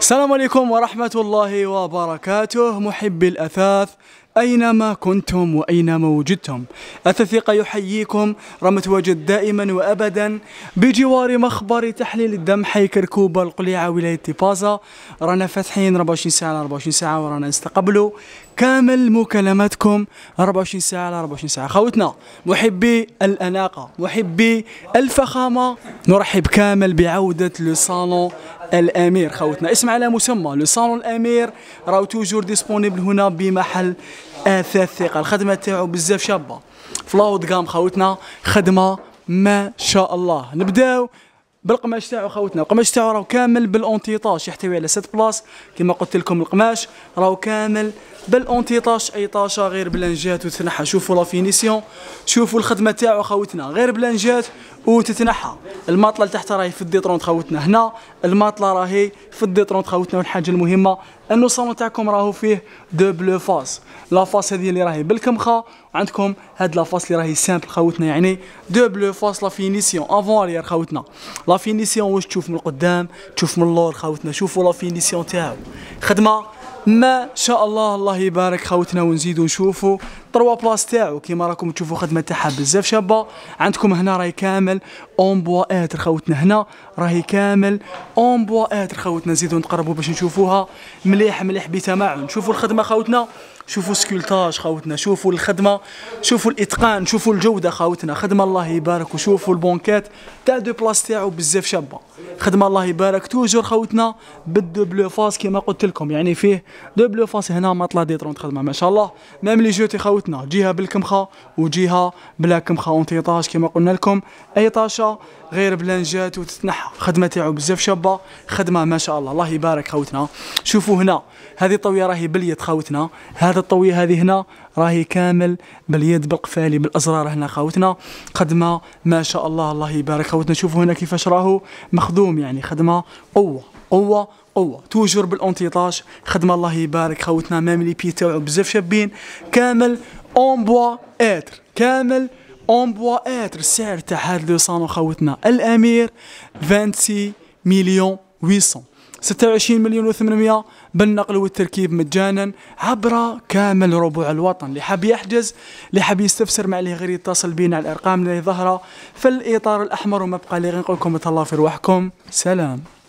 السلام عليكم ورحمة الله وبركاته محبي الأثاث أينما كنتم وأينما وجدتم الثقة يحييكم رمت وجد دائما وأبدا بجوار مخبر تحليل الدم حي كركوبة القليعة ولاية بازا رانا فاتحين 24 ساعة على 24 ساعة ورانا نستقبلوا كامل مكالماتكم 24 ساعة على 24 ساعة خوتنا محبي الأناقة محبي الفخامة نرحب كامل بعودة لو صالون الامير خوتنا اسم على مسمى لو صالون الامير راهو توجور ديسبونيبل هنا بمحل اثاث ثقه الخدمه تاعو بزاف شابه فلاود قام خوتنا خدمه ما شاء الله نبداو بالقماش تاعو خوتنا القماش تاعو راهو كامل بالانتيطاش يحتوي على سيت بلاص كما قلت لكم القماش راهو كامل بالانتيطاش اي طاشه غير بلانجات وتتنحى شوفوا لا فينيسيون شوفوا الخدمه تاعو خوتنا غير بلانجات وتتنحى الماطله اللي تحت راهي في الديترونت خوتنا هنا الماطله راهي في الديترونت خوتنا والحاجه المهمه انه الصالون تاعكم راهو فيه دو بلو فاس لا فاس هذه اللي راهي بالكمخه وعندكم هاد لا فاس اللي راهي سامبل خاوتنا يعني دو بلو فاس لا فينيسيون افون اريير خاوتنا لا فينيسيون واش تشوف من القدام تشوف من اللور خاوتنا شوفوا لا فينيسيون تاعو خدمه ما شاء الله الله يبارك خوتنا ونزيدو نشوفوا طروا بلاص تاعو كيما راكم تشوفوا خدمه تاعها بزاف شابه عندكم هنا راهي كامل اون بوا اتر خوتنا هنا راهي كامل اون بوا اتر خوتنا نزيدو نقربوا باش نشوفوها مليح مليح بتمعن شوفوا الخدمه خوتنا شوفوا سكولتاج خاوتنا شوفوا الخدمه شوفوا الاتقان شوفوا الجوده خاوتنا خدمه الله يبارك وشوفوا البونكات تاع دو بلاص تاعو بزاف شابه خدمه الله يبارك توجور خاوتنا بالدو بلو فاس كيما قلت لكم يعني فيه دو بلو فاس هنا مطلع دي ترونت خدمه ما شاء الله ميم لي جوتي خاوتنا جهه بالكمخه وجهه بلا كمخه اون تيطاج كيما قلنا لكم اي طاشه غير بلانجات وتتنحى خدمه تاعو بزاف شابه خدمه ما شاء الله الله يبارك خاوتنا شوفوا هنا هذه طويه راهي بليت خاوتنا هذا الطويه هذه هنا راهي كامل باليد بالقفالي بالازرار هنا خاوتنا خدمه ما شاء الله الله يبارك خاوتنا شوفوا هنا كيفاش راهو مخدوم يعني خدمه قوه قوه قوه توجور بالانتيطاش خدمه الله يبارك خاوتنا مام لي بي تاعو بزاف شابين كامل اون بوا اتر كامل اون بوا اتر السعر تاع هذا لو صالون خاوتنا الامير 26 مليون 800 26 مليون و800 بالنقل والتركيب مجانا عبر كامل ربوع الوطن اللي حاب يحجز اللي حاب يستفسر مع اللي غير يتصل بينا على الارقام اللي ظاهره في الاطار الاحمر بقى لي غير نقول لكم تهلاو في رواحكم سلام